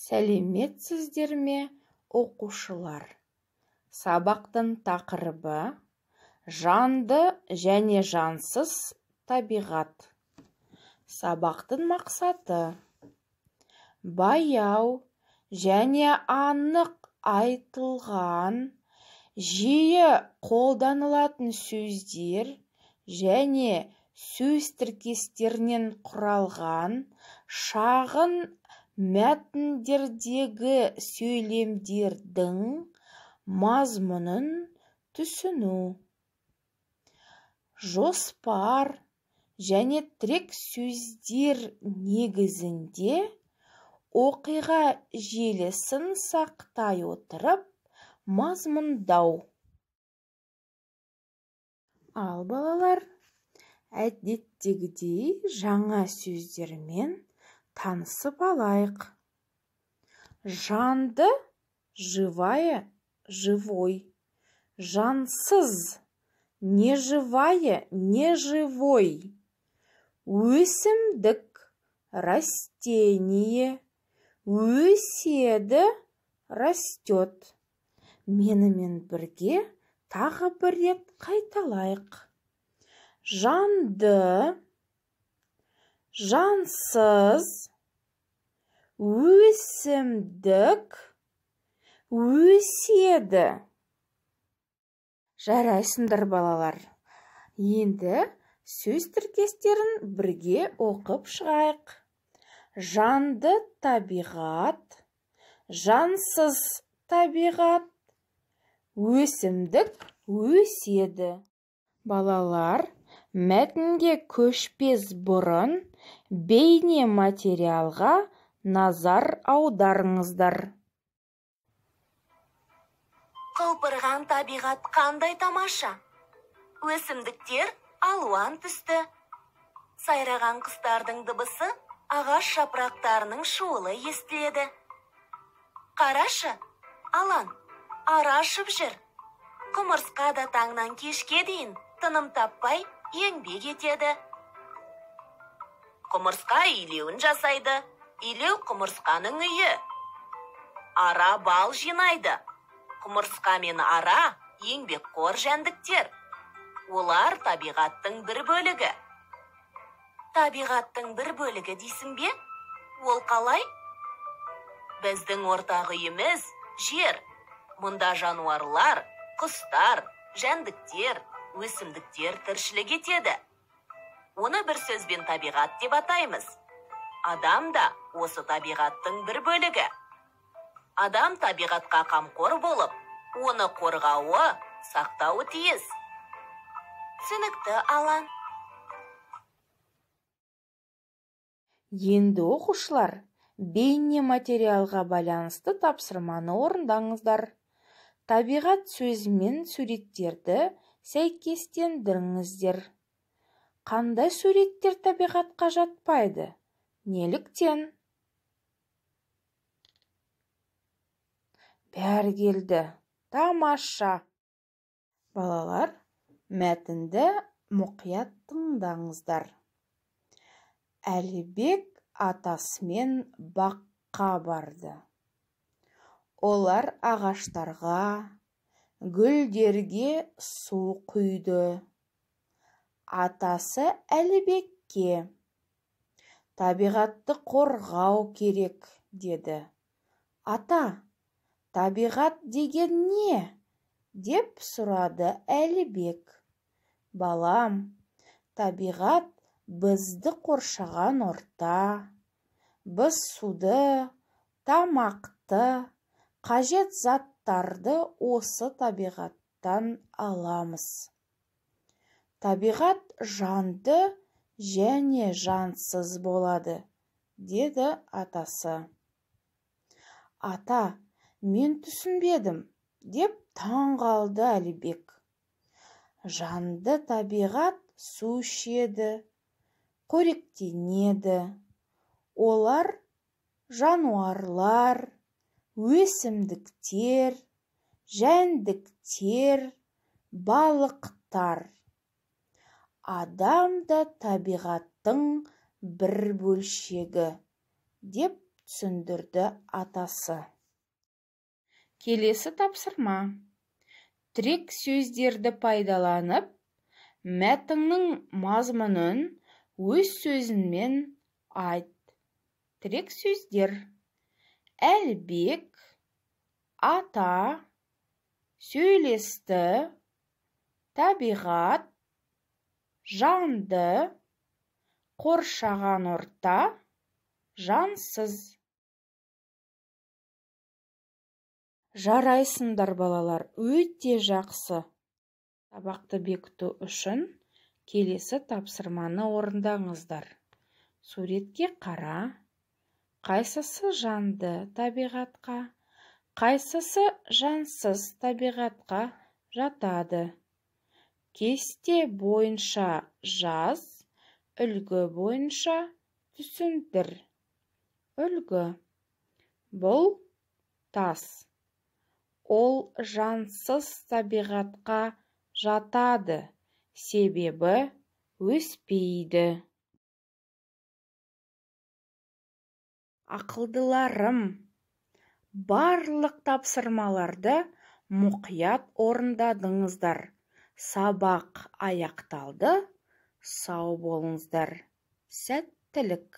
сәлеметсіздер ме оқушылар сабақтың тақырыбы жанды және жансыз табиғат сабақтың мақсаты баяу және анық айтылған жиі қолданылатын сөздер және сөз тіркестерінен құралған шағын мәтіндердегі сөйлемдердің мазмұнын түсіну жоспар және тірек сөздер негізінде оқиға желісін сақтай отырып мазмұндау ал балалар әдеттегідей жаңа сөздермен танысып алайық жанды живая живой жансыз неживая неживой өсімдік растение өседі растет менімен бірге тағы бір рет қайталайық жанды жансыз өсімдік өседі жарайсыңдар балалар енді сөз тіркестерін бірге оқып шығайық жанды табиғат жансыз табиғат өсімдік өседі балалар мәтінге көшпес бұрын Бейне материалға назар аударыңыздар құлпырған табиғат қандай тамаша өсімдіктер алуан түсті сайраған құстардың дыбысы ағаш жапырақтарының шуылы естіледі қарашы алан арашып жүр құмырсқа да таңнан кешке дейін тыным таппай еңбек етеді құмырсқа илеуін жасайды илеу құмырсқаның үйі ара бал жинайды құмырсқа мен ара еңбекқор жәндіктер олар табиғаттың бір бөлігі табиғаттың бір бөлігі дейсің бе ол қалай біздің ортақ үйіміз жер мұнда жануарлар құстар жәндіктер өсімдіктер тіршілік етеді оны бір сөзбен табиғат деп атаймыз адам да осы табиғаттың бір бөлігі адам табиғатқа қамқор болып оны қорғауы сақтауы тиіс түсінікті алан енді оқушылар материалға байланысты тапсырманы орындаңыздар табиғат сөзімен суреттерді сәйкестендіріңіздер қандай суреттер табиғатқа жатпайды неліктен бәрі келді тамаша балалар мәтінді мұқият тыңдаңыздар әлібек атасымен баққа барды олар ағаштарға гүлдерге су құйды атасы әлібекке табиғатты қорғау керек деді ата табиғат деген не деп сұрады әлібек балам табиғат бізді қоршаған орта біз суды тамақты қажет заттарды осы табиғаттан аламыз табиғат жанды және жансыз болады деді атасы ата мен түсінбедім деп таң қалды әлібек жанды табиғат су ішеді қоректенеді олар жануарлар өсімдіктер жәндіктер балықтар адам да табиғаттың бір бөлшегі деп түсіндірді атасы келесі тапсырма тірек сөздерді пайдаланып мәтіннің мазмұнын өз сөзіңмен айт тірек сөздер әлбек ата сөйлесті табиғат жанды қоршаған орта жансыз жарайсыңдар балалар өте жақсы сабақты бекіту үшін келесі тапсырманы орындаңыздар суретке қара қайсысы жанды табиғатқа қайсысы жансыз табиғатқа жатады кесте бойынша жаз үлгі бойынша түсіндір үлгі бұл тас ол жансыз табиғатқа жатады себебі өспейді ақылдыларым барлық тапсырмаларды мұқият орындадыңыздар сабақ аяқталды сау болыңыздар сәттілік